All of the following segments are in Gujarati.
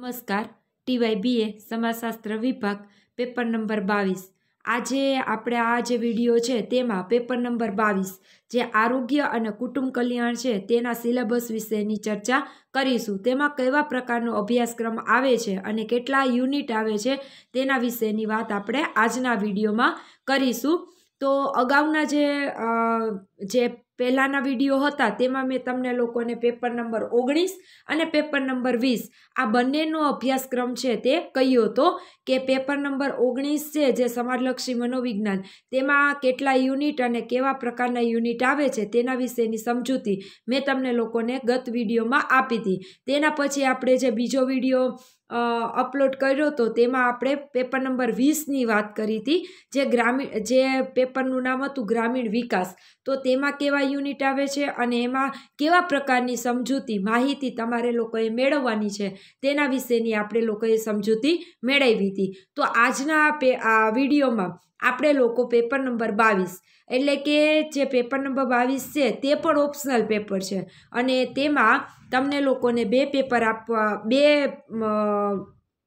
નમસ્કાર ટીવાયબીએ સમાજશાસ્ત્ર વિભાગ પેપર નંબર બાવીસ આજે આપણે આ જે વિડીયો છે તેમાં પેપર નંબર બાવીસ જે આરોગ્ય અને કુટુંબ કલ્યાણ છે તેના સિલેબસ વિશેની ચર્ચા કરીશું તેમાં કેવા પ્રકારનો અભ્યાસક્રમ આવે છે અને કેટલા યુનિટ આવે છે તેના વિશેની વાત આપણે આજના વિડીયોમાં કરીશું તો અગાઉના જે જે પહેલાંના વિડીયો હતા તેમાં મેં તમને લોકોને પેપર નંબર ઓગણીસ અને પેપર નંબર વીસ આ બંનેનો અભ્યાસક્રમ છે તે કહ્યો હતો કે પેપર નંબર ઓગણીસ છે જે સમાજલક્ષી મનોવિજ્ઞાન તેમાં કેટલા યુનિટ અને કેવા પ્રકારના યુનિટ આવે છે તેના વિશેની સમજૂતી મેં તમને લોકોને ગત વિડીયોમાં આપી હતી તેના પછી આપણે જે બીજો વિડીયો અપલોડ કર્યો હતો તેમાં આપણે પેપર નંબર વીસની વાત કરી હતી જે ગ્રામીણ જે પેપરનું નામ હતું ગ્રામીણ વિકાસ તો તેમાં કેવા યુનિટ આવે છે અને એમાં કેવા પ્રકારની સમજૂતી માહિતી તમારે લોકોએ મેળવવાની છે તેના વિશેની આપણે લોકોએ સમજૂતી મેળવી હતી તો આજના આ વિડીયોમાં આપણે લોકો પેપર નંબર બાવીસ એટલે કે જે પેપર નંબર બાવીસ છે તે પણ ઓપ્શનલ પેપર છે અને તેમાં તમને લોકોને બે પેપર આપવા બે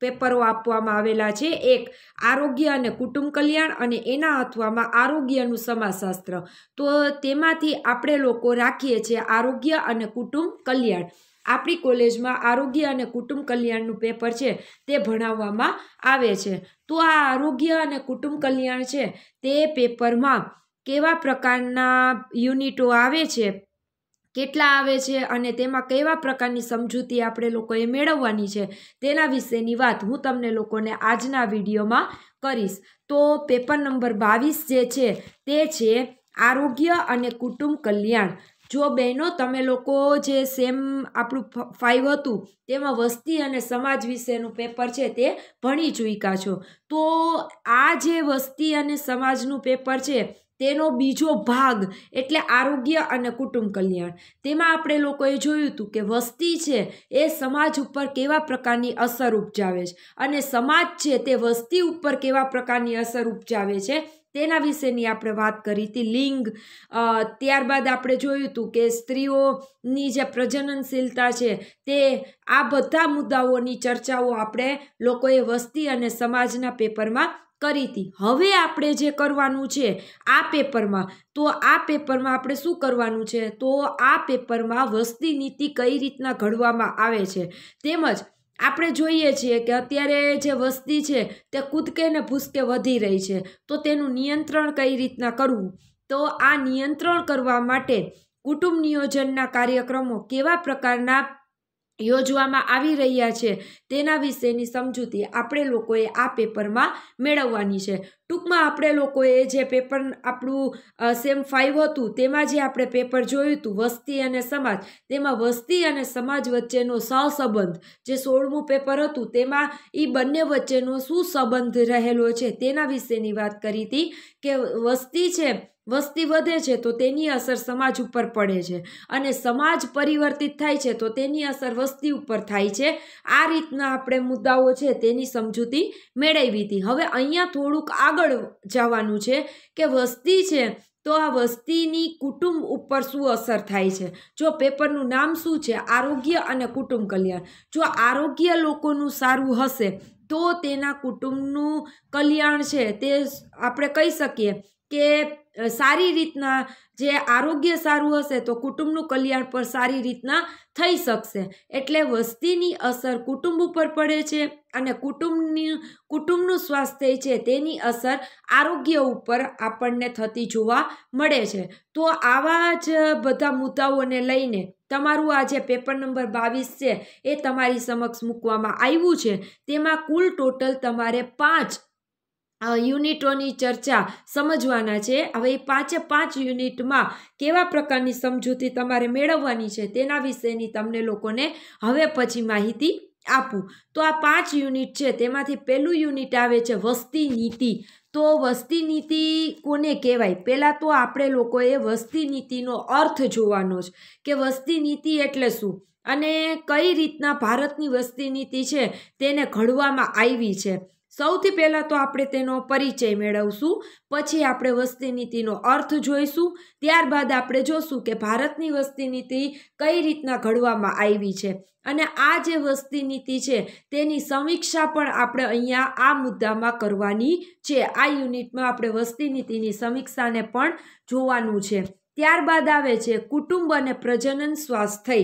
પેપરો આપવામાં આવેલા છે એક આરોગ્ય અને કુટુંબ કલ્યાણ અને એના અથવામાં આરોગ્યનું સમાજશાસ્ત્ર તો તેમાંથી આપણે લોકો રાખીએ છીએ આરોગ્ય અને કુટુંબ કલ્યાણ આપણી કોલેજમાં આરોગ્ય અને કુટુંબ કલ્યાણનું પેપર છે તે ભણાવવામાં આવે છે તો આ આરોગ્ય અને કુટુંબ કલ્યાણ છે તે પેપરમાં કેવા પ્રકારના યુનિટો આવે છે કેટલા આવે છે અને તેમાં કેવા પ્રકારની સમજૂતી આપણે લોકોએ મેળવવાની છે તેના વિશેની વાત હું તમને લોકોને આજના વિડીયોમાં કરીશ તો પેપર નંબર બાવીસ જે છે તે છે આરોગ્ય અને કુટુંબ કલ્યાણ જો બહેનો તમે લોકો જે સેમ આપણું ફાઇવ હતું તેમાં વસ્તી અને સમાજ વિશેનું પેપર છે તે ભણી ચૂક્યા છો તો આ જે વસ્તી અને સમાજનું પેપર છે તેનો બીજો ભાગ એટલે આરોગ્ય અને કુટુંબ કલ્યાણ તેમાં આપણે લોકોએ જોયું હતું કે વસ્તી છે એ સમાજ ઉપર કેવા પ્રકારની અસર ઉપજાવે છે અને સમાજ છે તે વસ્તી ઉપર કેવા પ્રકારની અસર ઉપજાવે છે તેના વિશેની આપણે વાત કરી હતી લિંગ ત્યારબાદ આપણે જોયું હતું કે સ્ત્રીઓની જે પ્રજનનશીલતા છે તે આ બધા મુદ્દાઓની ચર્ચાઓ આપણે લોકોએ વસ્તી અને સમાજના પેપરમાં કરી હતી હવે આપણે જે કરવાનું છે આ પેપરમાં તો આ પેપરમાં આપણે શું કરવાનું છે તો આ પેપરમાં વસ્તી નીતિ કઈ રીતના ઘડવામાં આવે છે તેમજ આપણે જોઈએ છીએ કે અત્યારે જે વસ્તી છે તે કૂદકે ને ભૂસકે વધી રહી છે તો તેનું નિયંત્રણ કઈ રીતના કરવું તો આ નિયંત્રણ કરવા માટે કુટુંબ નિયોજનના કાર્યક્રમો કેવા પ્રકારના યોજવામાં આવી રહ્યા છે તેના વિશેની સમજૂતી આપણે લોકોએ આ પેપરમાં મેળવવાની છે ટૂંકમાં આપણે લોકોએ જે પેપર આપણું સેમ ફાઇવ હતું તેમાં જે આપણે પેપર જોયું હતું વસ્તી અને સમાજ તેમાં વસ્તી અને સમાજ વચ્ચેનો સહસંબંધ જે સોળમું પેપર હતું તેમાં એ બંને વચ્ચેનો શું સંબંધ રહેલો છે તેના વિશેની વાત કરી હતી કે વસ્તી છે વસ્તી વધે છે તો તેની અસર સમાજ ઉપર પડે છે અને સમાજ પરિવર્તિત થાય છે તો તેની અસર વસ્તી ઉપર થાય છે આ રીતના આપણે મુદ્દાઓ છે તેની સમજૂતી મેળવી હતી હવે અહીંયા થોડુંક આગળ જવાનું છે કે વસ્તી છે તો આ વસ્તીની કુટુંબ ઉપર શું અસર થાય છે જો પેપરનું નામ શું છે આરોગ્ય અને કુટુંબ કલ્યાણ જો આરોગ્ય લોકોનું સારું હશે તો તેના કુટુંબનું કલ્યાણ છે તે આપણે કહી શકીએ કે સારી રીતના જે આરોગ્ય સારું હશે તો કુટુંબનું કલ્યાણ પણ સારી રીતના થઈ શકશે એટલે વસ્તીની અસર કુટુંબ ઉપર પડે છે અને કુટુંબની કુટુંબનું સ્વાસ્થ્ય છે તેની અસર આરોગ્ય ઉપર આપણને થતી જોવા મળે છે તો આવા જ બધા મુદ્દાઓને લઈને તમારું આ જે પેપર નંબર બાવીસ છે એ તમારી સમક્ષ મૂકવામાં આવ્યું છે તેમાં કુલ ટોટલ તમારે પાંચ યુનિટોની ચર્ચા સમજવાના છે હવે એ પાંચે પાંચ યુનિટમાં કેવા પ્રકારની સમજૂતી તમારે મેળવવાની છે તેના વિશેની તમને લોકોને હવે પછી માહિતી આપું તો આ પાંચ યુનિટ છે તેમાંથી પહેલું યુનિટ આવે છે વસ્તી નીતિ તો વસ્તી નીતિ કોને કહેવાય પહેલાં તો આપણે લોકોએ વસ્તી નીતિનો અર્થ જોવાનો છે કે વસ્તી નીતિ એટલે શું અને કઈ રીતના ભારતની વસ્તી નીતિ છે તેને ઘડવામાં આવી છે સૌથી પહેલાં તો આપણે તેનો પરિચય મેળવશું પછી આપણે વસ્તી નીતિનો અર્થ જોઈશું ત્યારબાદ આપણે જોશું કે ભારતની વસ્તી નીતિ કઈ રીતના ઘડવામાં આવી છે અને આ જે વસ્તી નીતિ છે તેની સમીક્ષા પણ આપણે અહીંયા આ મુદ્દામાં કરવાની છે આ યુનિટમાં આપણે વસ્તી નીતિની સમીક્ષાને પણ જોવાનું છે ત્યારબાદ આવે છે કુટુંબ અને પ્રજનન સ્વાસ્થ્ય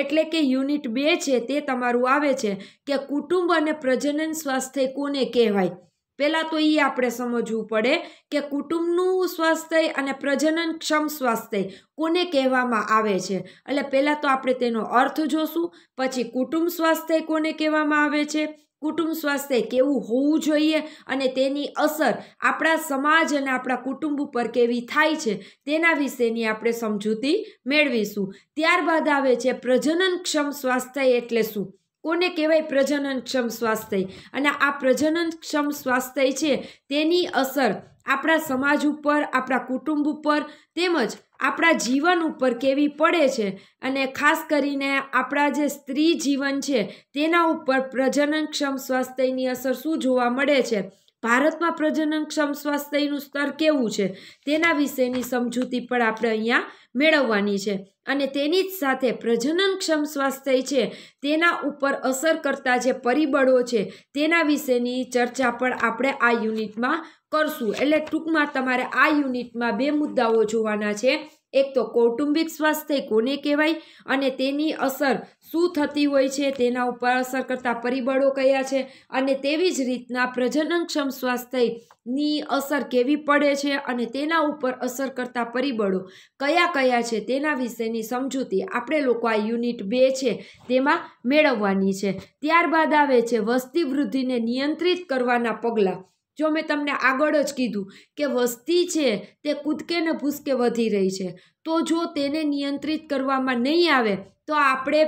એટલે કે યુનિટ બે છે તે તમારું આવે છે કે કુટુંબ અને પ્રજનન સ્વાસ્થ્ય કોને કહેવાય પહેલાં તો એ આપણે સમજવું પડે કે કુટુંબનું સ્વાસ્થ્ય અને પ્રજનનક્ષમ સ્વાસ્થ્ય કોને કહેવામાં આવે છે એટલે પહેલાં તો આપણે તેનો અર્થ જોશું પછી કુટુંબ સ્વાસ્થ્ય કોને કહેવામાં આવે છે કુટુંબ સ્વાસ્થ્ય કેવું હોવું જોઈએ અને તેની અસર આપણા સમાજ અને આપણા કુટુંબ ઉપર કેવી થાય છે તેના વિશેની આપણે સમજૂતી મેળવીશું ત્યારબાદ આવે છે પ્રજનનક્ષમ સ્વાસ્થ્ય એટલે શું કોને કહેવાય પ્રજનનક્ષમ સ્વાસ્થ્ય અને આ પ્રજનનક્ષમ સ્વાસ્થ્ય છે તેની અસર આપણા સમાજ ઉપર આપણા કુટુંબ ઉપર તેમજ આપણા જીવન ઉપર કેવી પડે છે અને ખાસ કરીને આપણા જે સ્ત્રી જીવન છે તેના ઉપર પ્રજનનક્ષમ સ્વાસ્થ્યની અસર શું જોવા મળે છે ભારતમાં પ્રજનનક્ષમ સ્વાસ્થ્યનું સ્તર કેવું છે તેના વિશેની સમજૂતી પણ આપણે અહીંયા મેળવવાની છે અને તેની જ સાથે પ્રજનનક્ષમ સ્વાસ્થ્ય છે તેના ઉપર અસર કરતા જે પરિબળો છે તેના વિશેની ચર્ચા પણ આપણે આ યુનિટમાં કરશું એટલે ટૂંકમાં તમારે આ યુનિટમાં બે મુદ્દાઓ જોવાના છે એક તો કૌટુંબિક સ્વાસ્થ્ય કોને કહેવાય અને તેની અસર શું થતી હોય છે તેના ઉપર અસર કરતા પરિબળો કયા છે અને તેવી જ રીતના પ્રજનનક્ષમ સ્વાસ્થ્યની અસર કેવી પડે છે અને તેના ઉપર અસર કરતા પરિબળો કયા કયા છે તેના વિશેની સમજૂતી આપણે લોકો આ યુનિટ બે છે તેમાં મેળવવાની છે ત્યારબાદ આવે છે વસ્તી વૃદ્ધિને નિયંત્રિત કરવાના પગલાં જો મેં તમને આગળ જ કીધું કે વસ્તી છે તે કૂદકે ને ભૂસકે વધી રહી છે તો જો તેને નિયંત્રિત કરવામાં નહીં આવે તો આપણે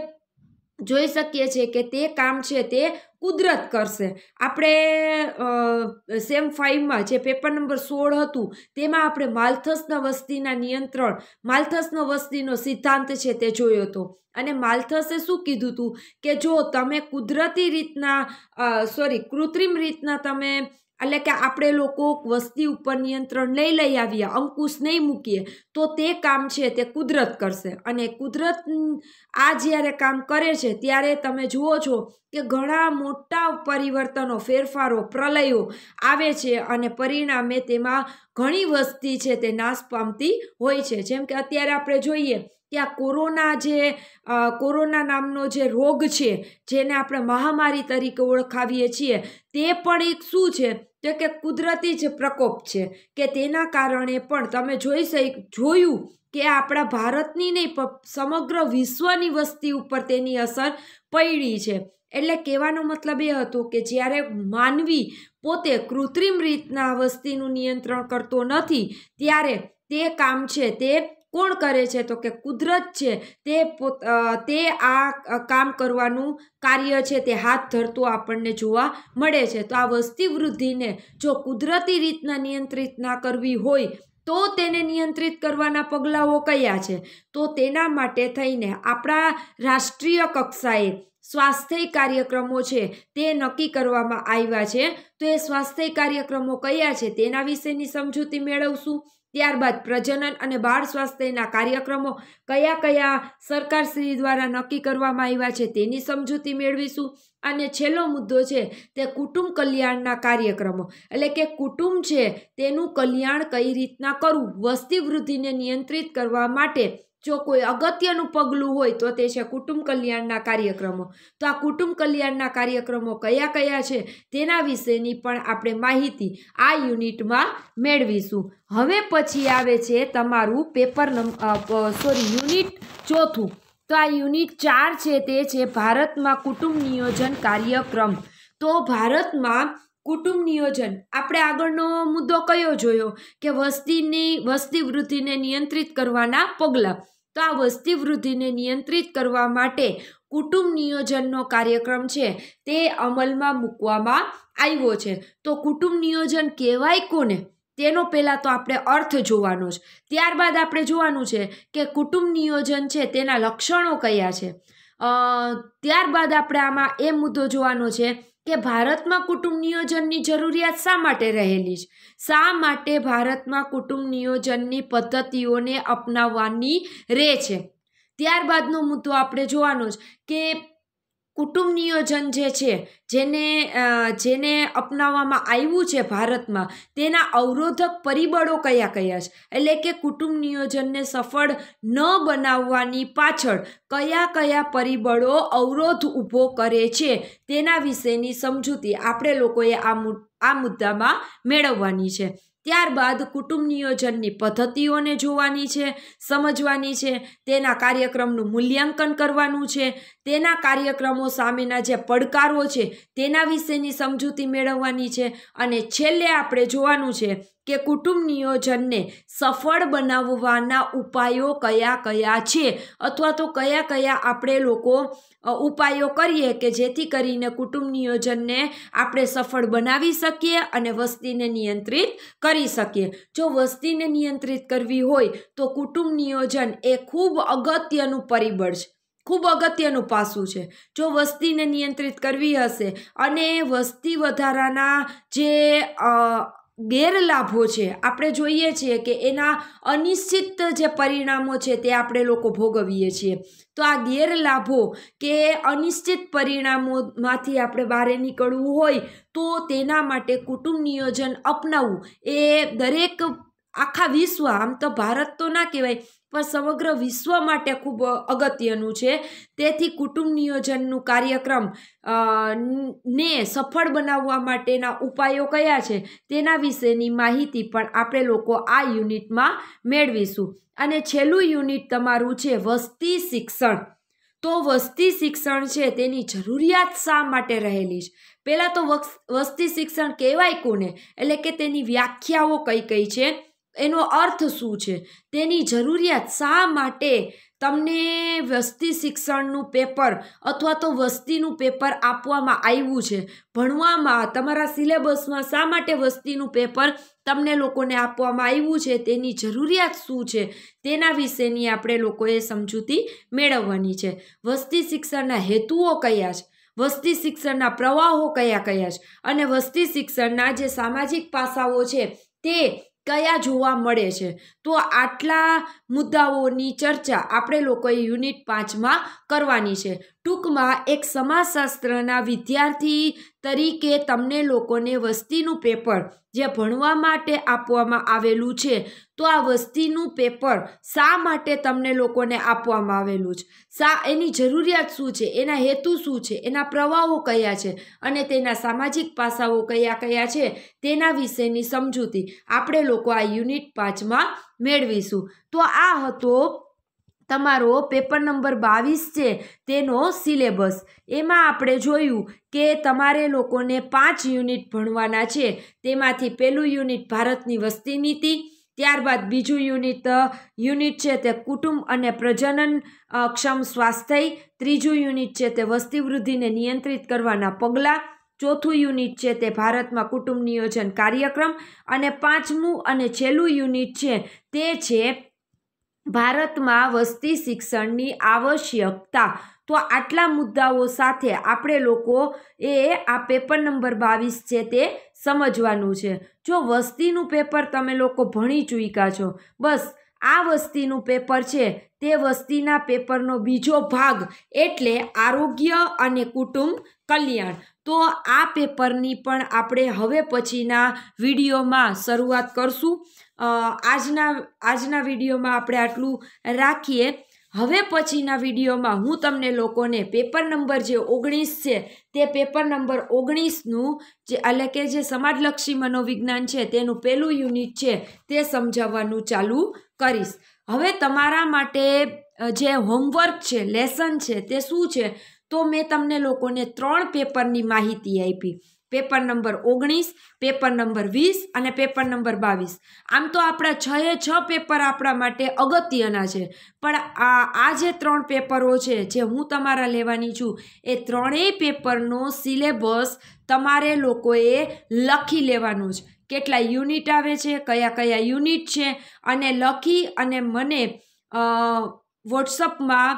જોઈ શકીએ છીએ કે તે કામ છે તે કુદરત કરશે આપણે સેમ ફાઇવમાં જે પેપર નંબર સોળ હતું તેમાં આપણે માલથસના વસ્તીના નિયંત્રણ માલથસનો વસ્તીનો સિદ્ધાંત છે તે જોયો હતો અને માલથસે શું કીધું હતું કે જો તમે કુદરતી રીતના સોરી કૃત્રિમ રીતના તમે એટલે કે આપણે લોકો વસ્તી ઉપર નિયંત્રણ નહીં લઈ આવીએ અંકુશ નહીં મૂકીએ તો તે કામ છે તે કુદરત કરશે અને કુદરત આ જ્યારે કામ કરે છે ત્યારે તમે જુઓ છો કે ઘણા મોટા પરિવર્તનો ફેરફારો પ્રલયો આવે છે અને પરિણામે તેમાં ઘણી વસ્તી છે તે નાશ પામતી હોય છે જેમ કે અત્યારે આપણે જોઈએ કે આ કોરોના જે કોરોના નામનો જે રોગ છે જેને આપણે મહામારી તરીકે ઓળખાવીએ છીએ તે પણ એક શું છે તો કે કુદરતી જ પ્રકોપ છે કે તેના કારણે પણ તમે જોઈ શક જોયું કે આપણા ભારતની નહીં પણ સમગ્ર વિશ્વની વસ્તી ઉપર તેની અસર પડી છે એટલે કહેવાનો મતલબ એ હતો કે જ્યારે માનવી પોતે કૃત્રિમ રીતના વસ્તીનું નિયંત્રણ કરતો નથી ત્યારે તે કામ છે તે કોણ કરે છે તો કે કુદરત છે તે પોત તે આ કામ કરવાનું કાર્ય છે તે હાથ ધરતો આપણને જોવા મળે છે તો આ વસ્તી વૃદ્ધિને જો કુદરતી રીતના નિયંત્રિત ના કરવી હોય તો તેને નિયંત્રિત કરવાના પગલાઓ કયા છે તો તેના માટે થઈને આપણા રાષ્ટ્રીય કક્ષાએ સ્વાસ્થ્ય કાર્યક્રમો છે તે નક્કી કરવામાં આવ્યા છે તો એ સ્વાસ્થ્ય કાર્યક્રમો કયા છે તેના વિશેની સમજૂતી મેળવશું ત્યારબાદ પ્રજનન અને બાળ સ્વાસ્થ્યના કાર્યક્રમો કયા કયા સરકારશ્રી દ્વારા નક્કી કરવામાં આવ્યા છે તેની સમજૂતી મેળવીશું અને છેલ્લો મુદ્દો છે તે કુટુંબ કલ્યાણના કાર્યક્રમો એટલે કે કુટુંબ છે તેનું કલ્યાણ કઈ રીતના કરવું વસ્તી વૃદ્ધિને નિયંત્રિત કરવા માટે જો કોઈ અગત્યનું પગલું હોય તો તે છે કુટુંબ કલ્યાણના કાર્યક્રમો તો આ કુટુંબ કલ્યાણના કાર્યક્રમો કયા કયા છે તેના વિશેની પણ આપણે માહિતી આ યુનિટમાં મેળવીશું હવે પછી આવે છે તમારું પેપર નંબર સોરી યુનિટ ચોથું તો આ યુનિટ ચાર છે તે છે ભારતમાં કુટુંબ નિયોજન કાર્યક્રમ તો ભારતમાં કુટુંબ નિયોજન આપણે આગળનો મુદ્દો કયો જોયો કે વસ્તીની વસ્તી વૃદ્ધિને નિયંત્રિત કરવાના પગલાં તો આ વસ્તી વૃદ્ધિને નિયંત્રિત કરવા માટે કુટુંબ નિયોજનનો કાર્યક્રમ છે તે અમલમાં મૂકવામાં આવ્યો છે તો કુટુંબ નિયોજન કહેવાય કોને તેનો પહેલાં તો આપણે અર્થ જોવાનો છે ત્યારબાદ આપણે જોવાનું છે કે કુટુંબ નિયોજન છે તેના લક્ષણો કયા છે ત્યારબાદ આપણે આમાં એ મુદ્દો જોવાનો છે કે ભારતમાં કુટુંબ નિયોજનની જરૂરિયાત શા માટે રહેલી છે શા માટે ભારતમાં કુટુંબ નિયોજનની પદ્ધતિઓને અપનાવવાની રહે છે ત્યારબાદનો મુદ્દો આપણે જોવાનો છે કે કુટુંબ નિયોજન જે છે જેને જેને અપનાવવામાં આવ્યું છે ભારતમાં તેના અવરોધક પરિબળો કયા કયા છે એટલે કે કુટુંબ નિયોજનને સફળ ન બનાવવાની પાછળ કયા કયા પરિબળો અવરોધ ઊભો કરે છે તેના વિશેની સમજૂતી આપણે લોકોએ આ આ મુદ્દામાં મેળવવાની છે ત્યારબાદ કુટુંબ નિયોજનની પદ્ધતિઓને જોવાની છે સમજવાની છે તેના કાર્યક્રમનું મૂલ્યાંકન કરવાનું છે તેના કાર્યક્રમો સામેના જે પડકારો છે તેના વિશેની સમજૂતી મેળવવાની છે અને છેલ્લે આપણે જોવાનું છે કે કુટુંબ નિયોજનને સફળ બનાવવાના ઉપાયો કયા કયા છે અથવા તો કયા કયા આપણે લોકો ઉપાયો કરીએ કે જેથી કરીને કુટુંબ નિયોજનને આપણે સફળ બનાવી શકીએ અને વસ્તીને નિયંત્રિત કરી શકીએ જો વસ્તીને નિયંત્રિત કરવી હોય તો કુટુંબ નિયોજન એ ખૂબ અગત્યનું પરિબળ છે ખૂબ અગત્યનું પાસું છે જો વસ્તીને નિયંત્રિત કરવી હશે અને વસ્તી વધારાના જે ગેરલાભો છે આપણે જોઈએ છીએ કે એના અનિશ્ચિત જે પરિણામો છે તે આપણે લોકો ભોગવીએ છીએ તો આ ગેરલાભો કે અનિશ્ચિત પરિણામોમાંથી આપણે બહાર નીકળવું હોય તો તેના માટે કુટુંબ નિયોજન અપનાવવું એ દરેક આખા વિશ્વ આમ તો ભારત તો ના કહેવાય પણ સમગ્ર વિશ્વ માટે ખૂબ અગત્યનું છે તેથી કુટુંબ નિયોજનનું કાર્યક્રમ ને સફળ બનાવવા માટેના ઉપાયો કયા છે તેના વિશેની માહિતી પણ આપણે લોકો આ યુનિટમાં મેળવીશું અને છેલ્લું યુનિટ તમારું છે વસ્તી શિક્ષણ તો વસ્તી શિક્ષણ છે તેની જરૂરિયાત શા માટે રહેલી છે પહેલાં તો વસ્તી શિક્ષણ કહેવાય કોને એટલે કે તેની વ્યાખ્યાઓ કઈ કઈ છે એનો અર્થ શું છે તેની જરૂરિયાત શા માટે તમને વસ્તી શિક્ષણનું પેપર અથવા તો વસ્તીનું પેપર આપવામાં આવ્યું છે ભણવામાં તમારા સિલેબસમાં શા માટે વસ્તીનું પેપર તમને લોકોને આપવામાં આવ્યું છે તેની જરૂરિયાત શું છે તેના વિશેની આપણે લોકોએ સમજૂતી મેળવવાની છે વસ્તી શિક્ષણના હેતુઓ કયા છે વસ્તી શિક્ષણના પ્રવાહો કયા કયા છે અને વસ્તી શિક્ષણના જે સામાજિક પાસાઓ છે તે કયા જોવા મળે છે તો આટલા મુદ્દાઓની ચર્ચા આપણે લોકોએ યુનિટ પાંચમાં કરવાની છે ટૂંકમાં એક સમાજશાસ્ત્રના વિદ્યાર્થી તરીકે તમને લોકોને વસ્તીનું પેપર જે ભણવા માટે આપવામાં આવેલું છે તો આ વસ્તીનું પેપર શા માટે તમને લોકોને આપવામાં આવેલું છે શા એની જરૂરિયાત શું છે એના હેતુ શું છે એના પ્રવાહો કયા છે અને તેના સામાજિક પાસાઓ કયા કયા છે તેના વિશેની સમજૂતી આપણે લોકો આ યુનિટ પાંચમાં મેળવીશું તો આ હતો તમારો પેપર નંબર બાવીસ છે તેનો સિલેબસ એમાં આપણે જોયું કે તમારે લોકોને પાંચ યુનિટ ભણવાના છે તેમાંથી પહેલું યુનિટ ભારતની વસ્તી નીતિ ત્યારબાદ બીજું યુનિટ યુનિટ છે તે કુટુંબ અને પ્રજનન ક્ષમ સ્વાસ્થ્ય ત્રીજું યુનિટ છે તે વસ્તી વૃદ્ધિને નિયંત્રિત કરવાના પગલાં ચોથું યુનિટ છે તે ભારતમાં કુટુંબ નિયોજન કાર્યક્રમ અને પાંચમું અને છેલ્લું યુનિટ છે તે છે ભારતમાં વસ્તી શિક્ષણની આવશ્યકતા તો આટલા મુદ્દાઓ સાથે આપણે લોકો એ આ પેપર નંબર બાવીસ છે તે સમજવાનું છે જો વસ્તીનું પેપર તમે લોકો ભણી ચૂક્યા છો બસ આ વસ્તીનું પેપર છે તે વસ્તીના પેપરનો બીજો ભાગ એટલે આરોગ્ય અને કુટુંબ કલ્યાણ તો આ પેપરની પણ આપણે હવે પછીના વિડીયોમાં શરૂઆત કરશું આજના આજના વિડીયોમાં આપણે આટલું રાખીએ હવે પછીના વિડીયોમાં હું તમને લોકોને પેપર નંબર જે ઓગણીસ છે તે પેપર નંબર ઓગણીસનું જે એટલે કે જે સમાજલક્ષી મનોવિજ્ઞાન છે તેનું પહેલું યુનિટ છે તે સમજાવવાનું ચાલુ કરીશ હવે તમારા માટે જે હોમવર્ક છે લેસન છે તે શું છે તો મેં તમને લોકોને ત્રણ પેપરની માહિતી આપી પેપર નંબર ઓગણીસ પેપર નંબર વીસ અને પેપર નંબર બાવીસ આમ તો આપણા છ એ છ પેપર આપણા માટે અગત્યના છે પણ આ આ જે ત્રણ પેપરો છે જે હું તમારા લેવાની છું એ ત્રણેય પેપરનો સિલેબસ તમારે લોકોએ લખી લેવાનું છે કેટલા યુનિટ આવે છે કયા કયા યુનિટ છે અને લખી અને મને વોટ્સઅપમાં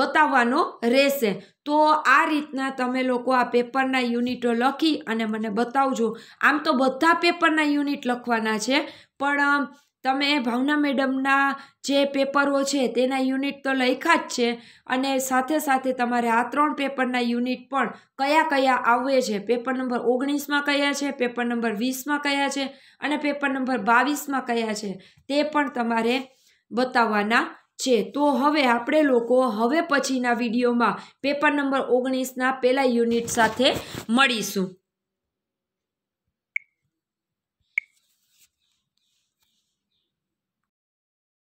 બતાવવાનો રહેશે તો આ રીતના તમે લોકો આ પેપરના યુનિટો લખી અને મને બતાવજો આમ તો બધા પેપરના યુનિટ લખવાના છે પણ તમે ભાવના મેડમના જે પેપરો છે તેના યુનિટ તો લખ્યા જ છે અને સાથે સાથે તમારે આ ત્રણ પેપરના યુનિટ પણ કયા કયા આવે છે પેપર નંબર ઓગણીસમાં કયા છે પેપર નંબર વીસમાં કયા છે અને પેપર નંબર બાવીસમાં કયા છે તે પણ તમારે બતાવવાના છે તો હવે આપણે લોકો હવે પછીના વિડીયોમાં પેપર નંબર ઓગણીસના પહેલાં યુનિટ સાથે મળીશું